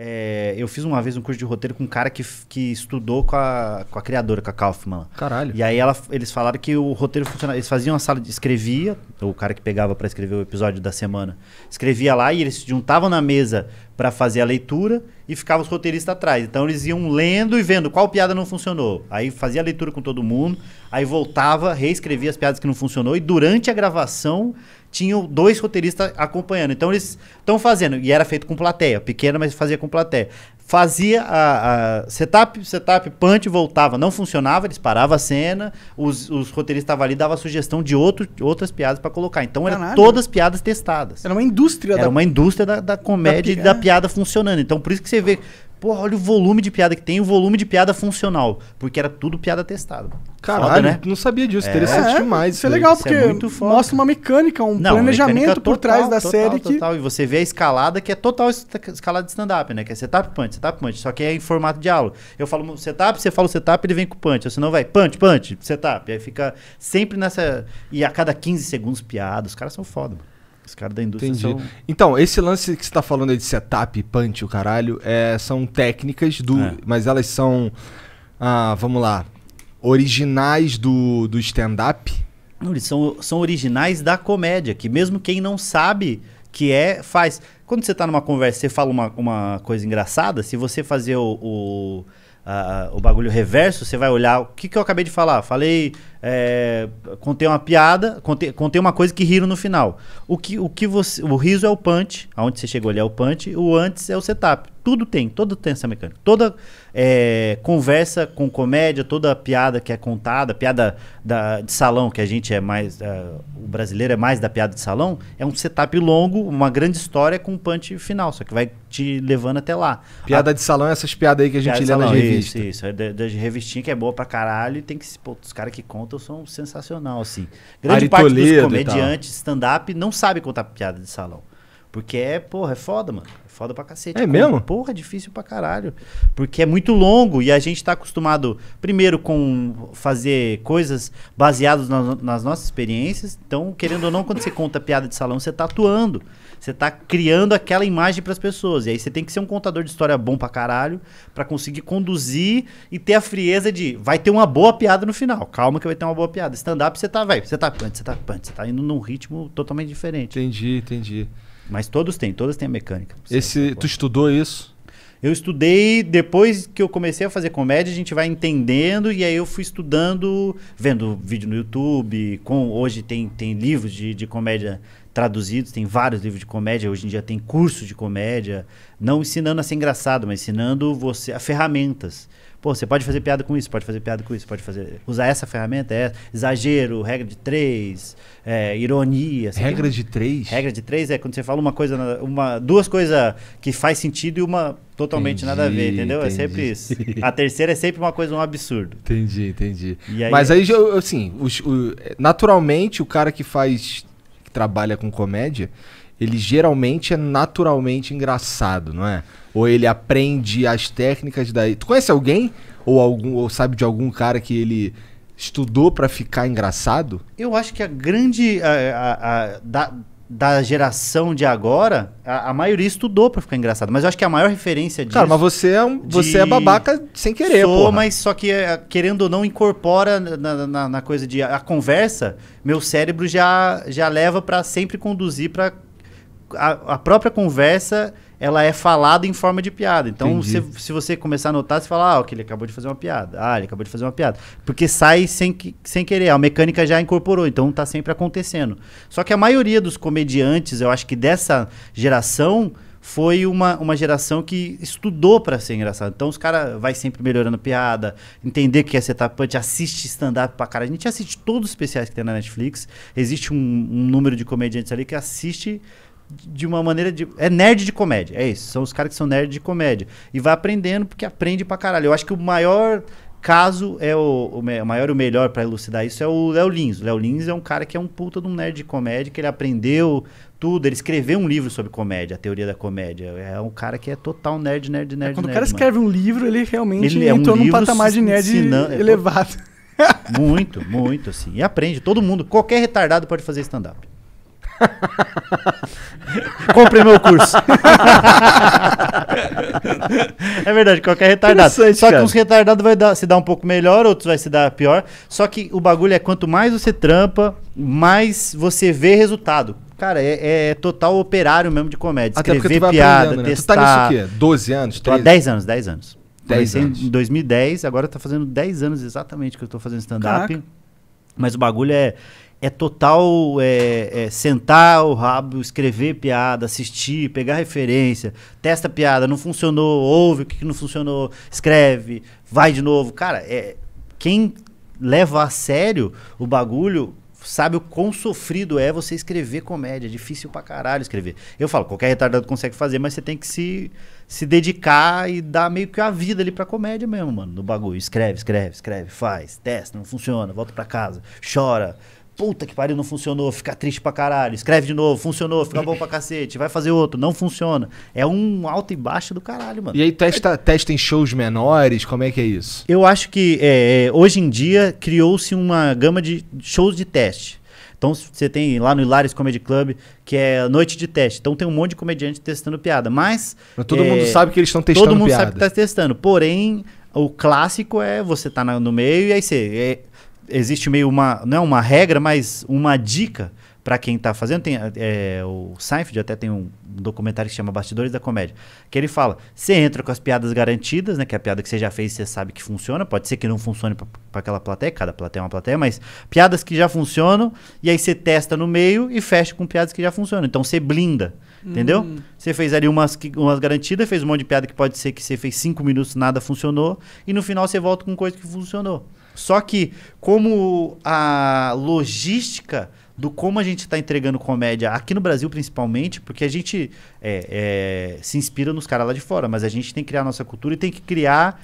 É, eu fiz uma vez um curso de roteiro com um cara que, que estudou com a, com a criadora, com a Kaufman. Caralho. E aí ela, eles falaram que o roteiro funcionava. Eles faziam uma sala de. Escrevia, o cara que pegava para escrever o episódio da semana, escrevia lá e eles se juntavam na mesa para fazer a leitura e ficavam os roteiristas atrás. Então eles iam lendo e vendo qual piada não funcionou. Aí fazia a leitura com todo mundo, aí voltava, reescrevia as piadas que não funcionou e durante a gravação tinham dois roteiristas acompanhando. Então eles estão fazendo, e era feito com plateia, pequena, mas fazia com plateia fazia a, a, setup, setup, punch, voltava, não funcionava, eles paravam a cena, os, os roteiristas estavam ali, dava sugestão de outro, outras piadas para colocar. Então eram todas piadas testadas. Era uma indústria. Era da, uma indústria da, da comédia da e é. da piada funcionando. Então por isso que você vê Porra, olha o volume de piada que tem, o volume de piada funcional. Porque era tudo piada testada. Caralho, foda, né? não sabia disso. É, interessante é, demais. Isso é legal, isso é porque é mostra uma mecânica, um não, planejamento mecânica total, por trás da total, série. Total, que... total. E você vê a escalada que é total é escalada de stand-up, né? Que é setup punch, setup punch. Só que é em formato de aula. Eu falo setup, você fala setup, ele vem com punch. Ou senão vai punch, punch, setup. E aí fica sempre nessa. E a cada 15 segundos, piada. Os caras são foda, mano. Os caras da indústria Entendi. são... Então, esse lance que você tá falando aí de setup, punch, o caralho, é, são técnicas do... É. Mas elas são... Ah, vamos lá. Originais do, do stand-up? Não, eles são, são originais da comédia, que mesmo quem não sabe que é, faz. Quando você tá numa conversa, você fala uma, uma coisa engraçada, se você fazer o, o a, o bagulho reverso, você vai olhar o que, que eu acabei de falar. Falei, é, contei uma piada, contei, contei uma coisa que riram no final. O que, o que você, o riso é o punch, aonde você chegou ali é o punch, o antes é o setup. Tudo tem, tudo tem essa mecânica. Toda é, conversa com comédia, toda piada que é contada, piada da, de salão, que a gente é mais. É, o brasileiro é mais da piada de salão, é um setup longo, uma grande história com um punch final, só que vai te levando até lá. Piada a, de salão é essas piadas aí que a gente lê salão, nas revistas. Isso, isso. É das revistinhas que é boa pra caralho e tem que. Pô, os caras que contam são sensacional, assim. Grande parte dos comediantes stand-up não sabe contar piada de salão. Porque é, porra, é foda, mano. É foda pra cacete. É mesmo? Porra, é difícil pra caralho. Porque é muito longo e a gente tá acostumado, primeiro, com fazer coisas baseadas na, nas nossas experiências. Então, querendo ou não, quando você conta piada de salão, você tá atuando. Você tá criando aquela imagem para as pessoas. E aí você tem que ser um contador de história bom pra caralho para conseguir conduzir e ter a frieza de vai ter uma boa piada no final. Calma que vai ter uma boa piada. Stand-up você tá, velho, você tá punch, você tá punch, você tá indo num ritmo totalmente diferente. Entendi, entendi. Mas todos têm, todas têm a mecânica. Esse, tu estudou isso? Eu estudei, depois que eu comecei a fazer comédia, a gente vai entendendo, e aí eu fui estudando, vendo vídeo no YouTube, com hoje tem, tem livros de, de comédia traduzidos, tem vários livros de comédia, hoje em dia tem curso de comédia, não ensinando a ser engraçado, mas ensinando você a ferramentas. Pô, você pode fazer piada com isso, pode fazer piada com isso, pode fazer. Usar essa ferramenta, é exagero, regra de três, é, ironia. Regra de três? Regra de três é quando você fala uma coisa, uma, duas coisas que faz sentido e uma totalmente entendi, nada a ver, entendeu? Entendi. É sempre isso. A terceira é sempre uma coisa, um absurdo. Entendi, entendi. Aí, Mas é aí, assim, os, o, naturalmente, o cara que faz, que trabalha com comédia, ele geralmente é naturalmente engraçado, não é? Ou ele aprende as técnicas daí. Tu conhece alguém ou algum ou sabe de algum cara que ele estudou para ficar engraçado? Eu acho que a grande a, a, a, da, da geração de agora, a, maioria estudou para ficar engraçado, mas eu acho que a maior referência disso, Cara, mas você é um, de... você é babaca sem querer, Sou, porra. mas só que é, querendo ou não incorpora na, na, na coisa de a, conversa, meu cérebro já já leva para sempre conduzir para a, a, própria conversa ela é falada em forma de piada. Então, se, se você começar a notar, você fala, ah, ok, ele acabou de fazer uma piada. Ah, ele acabou de fazer uma piada. Porque sai sem, sem querer. A mecânica já incorporou, então tá sempre acontecendo. Só que a maioria dos comediantes, eu acho que dessa geração, foi uma, uma geração que estudou para ser engraçado. Então os caras vai sempre melhorando a piada, entender que é setup punch, assiste stand-up pra cara. A gente assiste todos os especiais que tem na Netflix. Existe um, um número de comediantes ali que assiste de uma maneira de. É nerd de comédia. É isso. São os caras que são nerd de comédia. E vai aprendendo porque aprende pra caralho. Eu acho que o maior caso é o, o, o maior e o melhor para elucidar isso é o Léo Lins. O Léo Lins é um cara que é um puta de um nerd de comédia, que ele aprendeu tudo, ele escreveu um livro sobre comédia, a teoria da comédia. É um cara que é total nerd, nerd, nerd. É, quando nerd, o cara mano. escreve um livro, ele realmente ele é um num patamar de nerd ensinando, é, elevado. Muito, muito, assim. E aprende. Todo mundo, qualquer retardado pode fazer stand-up. Compre meu curso. é verdade, qualquer retardado. Só que cara. uns retardados vai dar, se dar um pouco melhor, outros vai se dar pior. Só que o bagulho é quanto mais você trampa, mais você vê resultado. Cara, é, é total operário mesmo de comédia. Até Escrever piada, né? testar. Tu tá nisso o quê? 12 anos? 13? 10 anos, 10 anos. 10 anos. Em 2010, agora tá fazendo 10 anos exatamente que eu tô fazendo stand-up. Mas o bagulho é é total é, é, sentar o rabo, escrever piada, assistir, pegar referência, testa piada, não funcionou, ouve o que não funcionou, escreve, vai de novo. Cara, é, quem leva a sério o bagulho sabe o quão sofrido é você escrever comédia. É difícil pra caralho escrever. Eu falo, qualquer retardado consegue fazer, mas você tem que se, se dedicar e dar meio que a vida ali pra comédia mesmo, mano, no bagulho. Escreve, escreve, escreve, faz, testa, não funciona, volta pra casa, chora puta que pariu, não funcionou, fica triste pra caralho, escreve de novo, funcionou, fica bom pra cacete, vai fazer outro, não funciona. É um alto e baixo do caralho, mano. E aí testa, testa em shows menores, como é que é isso? Eu acho que é, é hoje em dia criou-se uma gama de shows de teste. Então você tem lá no Hilares Comedy Club, que é noite de teste. Então tem um monte de comediante testando piada, mas... mas todo é, mundo sabe que eles estão testando piada. Todo mundo piada. sabe que tá testando, porém... O clássico é você tá no meio e aí você é, existe meio uma, não é uma regra, mas uma dica para quem está fazendo. Tem, é, o Seinfeld até tem um documentário que chama Bastidores da Comédia, que ele fala: você entra com as piadas garantidas, né? Que é a piada que você já fez, você sabe que funciona. Pode ser que não funcione para aquela plateia, cada plateia é uma plateia, mas piadas que já funcionam, e aí você testa no meio e fecha com piadas que já funcionam. Então você blinda. Entendeu? Você hum. fez ali umas, umas garantidas, fez um monte de piada que pode ser que você fez cinco minutos, nada funcionou, e no final você volta com coisa que funcionou. Só que, como a logística do como a gente está entregando comédia aqui no Brasil, principalmente, porque a gente é, é, se inspira nos caras lá de fora, mas a gente tem que criar a nossa cultura e tem que criar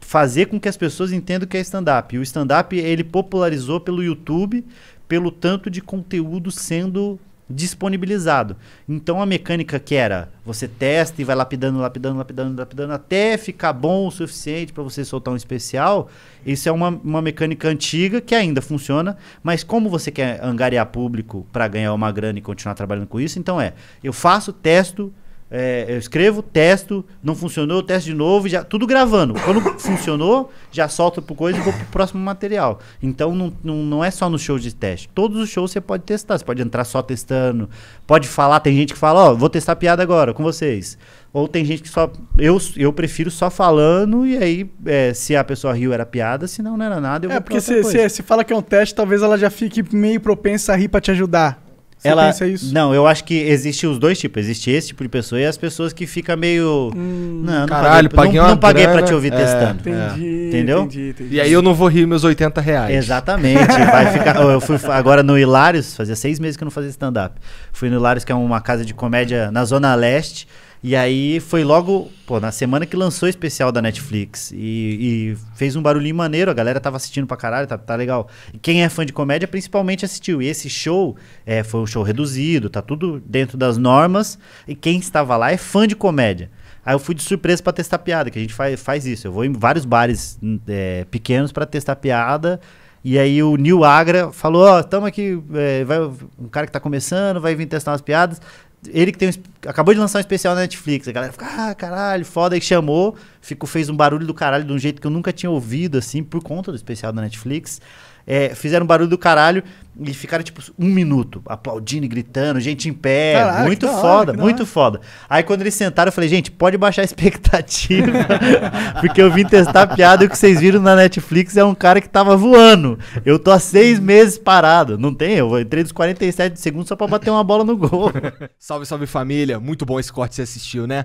fazer com que as pessoas entendam o que é stand-up. E o stand-up ele popularizou pelo YouTube, pelo tanto de conteúdo sendo disponibilizado. Então a mecânica que era você testa e vai lapidando, lapidando, lapidando, lapidando até ficar bom o suficiente para você soltar um especial. Isso é uma, uma mecânica antiga que ainda funciona, mas como você quer angariar público para ganhar uma grana e continuar trabalhando com isso, então é eu faço, testo, é, eu escrevo, testo, não funcionou, testo de novo, já tudo gravando. Quando funcionou, já solto pro coisa e vou pro próximo material. Então não, não, não é só nos shows de teste. Todos os shows você pode testar, você pode entrar só testando, pode falar, tem gente que fala, ó, oh, vou testar piada agora com vocês. Ou tem gente que só. Eu, eu prefiro só falando, e aí, é, se a pessoa riu, era piada, se não, não era nada. é, porque se, se, se fala que é um teste, talvez ela já fique meio propensa a rir pra te ajudar. Você ela, pensa isso? Não, eu acho que existe os dois tipos. Existe esse tipo de pessoa e as pessoas que ficam meio. Hum, não, não caralho, paguei, não, não paguei grana, pra te ouvir é, testando. Entendi. É. Entendeu? Entendi, entendi. E aí eu não vou rir meus 80 reais. Exatamente. vai ficar. Eu fui agora no Hilários, fazia seis meses que eu não fazia stand-up. Fui no Hilários, que é uma casa de comédia na Zona Leste. E aí foi logo, pô, na semana que lançou o especial da Netflix. E, e, fez um barulhinho maneiro, a galera tava assistindo pra caralho, tá, tá legal. E quem é fã de comédia principalmente assistiu. E esse show é, foi um show reduzido, tá tudo dentro das normas. E quem estava lá é fã de comédia. Aí eu fui de surpresa para testar piada, que a gente faz, faz isso. Eu vou em vários bares é, pequenos para testar piada. E aí o Neil Agra falou, ó, oh, tamo aqui, é, vai, um cara que tá começando, vai vir testar umas piadas. Ele que tem um, acabou de lançar um especial na Netflix. A galera fica, ah, caralho, foda. Aí chamou, ficou, fez um barulho do caralho de um jeito que eu nunca tinha ouvido, assim, por conta do especial da Netflix é, fizeram barulho do caralho e ficaram, tipo, um minuto aplaudindo e gritando, gente em pé. muito foda, muito foda. Aí quando eles sentaram, eu falei, gente, pode baixar a expectativa. porque eu vim testar a piada e o que vocês viram na Netflix é um cara que tava voando. Eu tô há seis meses parado. Não tem, eu entrei dos 47 segundos só pra bater uma bola no gol. salve, salve família. Muito bom esse corte que você assistiu, né?